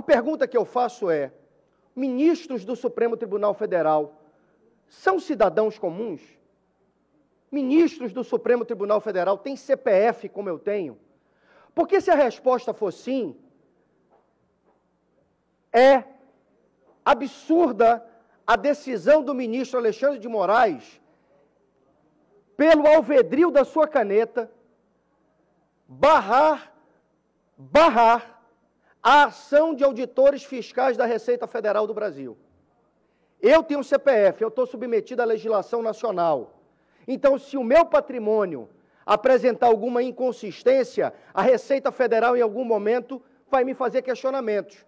A pergunta que eu faço é: ministros do Supremo Tribunal Federal são cidadãos comuns? Ministros do Supremo Tribunal Federal têm CPF como eu tenho? Porque se a resposta for sim, é absurda a decisão do ministro Alexandre de Moraes, pelo alvedrio da sua caneta, barrar, barrar a ação de auditores fiscais da Receita Federal do Brasil. Eu tenho um CPF, eu estou submetido à legislação nacional. Então, se o meu patrimônio apresentar alguma inconsistência, a Receita Federal, em algum momento, vai me fazer questionamentos.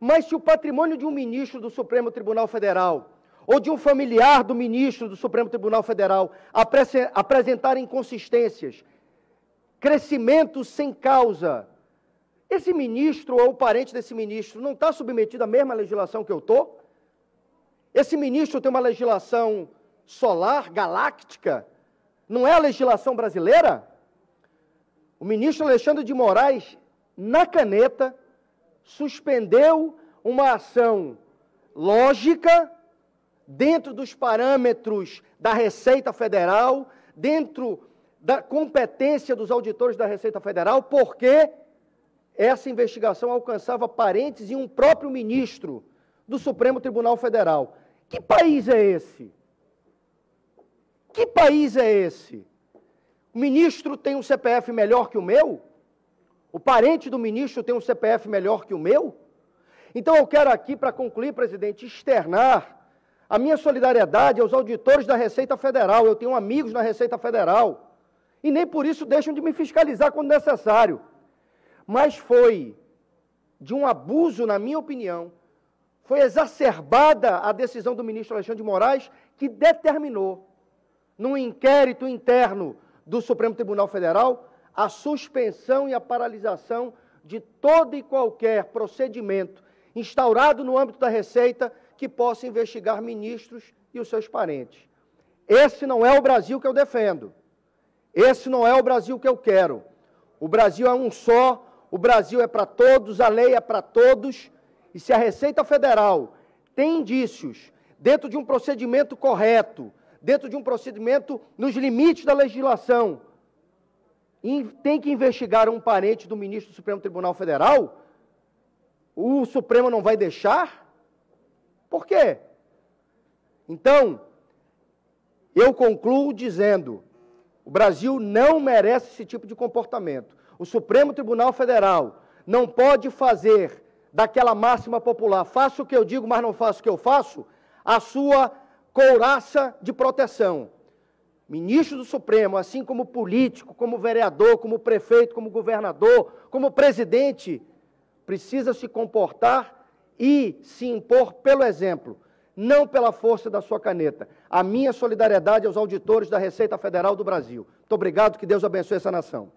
Mas se o patrimônio de um ministro do Supremo Tribunal Federal ou de um familiar do ministro do Supremo Tribunal Federal apresentar inconsistências, crescimento sem causa, esse ministro ou o parente desse ministro não está submetido à mesma legislação que eu estou? Esse ministro tem uma legislação solar, galáctica? Não é a legislação brasileira? O ministro Alexandre de Moraes, na caneta, suspendeu uma ação lógica dentro dos parâmetros da Receita Federal, dentro da competência dos auditores da Receita Federal, porque essa investigação alcançava parentes e um próprio ministro do Supremo Tribunal Federal. Que país é esse? Que país é esse? O ministro tem um CPF melhor que o meu? O parente do ministro tem um CPF melhor que o meu? Então eu quero aqui, para concluir, presidente, externar a minha solidariedade aos auditores da Receita Federal. Eu tenho amigos na Receita Federal. E nem por isso deixam de me fiscalizar quando necessário mas foi de um abuso, na minha opinião, foi exacerbada a decisão do ministro Alexandre de Moraes, que determinou, num inquérito interno do Supremo Tribunal Federal, a suspensão e a paralisação de todo e qualquer procedimento instaurado no âmbito da Receita que possa investigar ministros e os seus parentes. Esse não é o Brasil que eu defendo. Esse não é o Brasil que eu quero. O Brasil é um só, o Brasil é para todos, a lei é para todos, e se a Receita Federal tem indícios, dentro de um procedimento correto, dentro de um procedimento nos limites da legislação, tem que investigar um parente do ministro do Supremo Tribunal Federal, o Supremo não vai deixar? Por quê? Então, eu concluo dizendo: o Brasil não merece esse tipo de comportamento. O Supremo Tribunal Federal não pode fazer daquela máxima popular, faço o que eu digo, mas não faço o que eu faço, a sua couraça de proteção. Ministro do Supremo, assim como político, como vereador, como prefeito, como governador, como presidente, precisa se comportar e se impor pelo exemplo, não pela força da sua caneta. A minha solidariedade aos auditores da Receita Federal do Brasil. Muito obrigado, que Deus abençoe essa nação.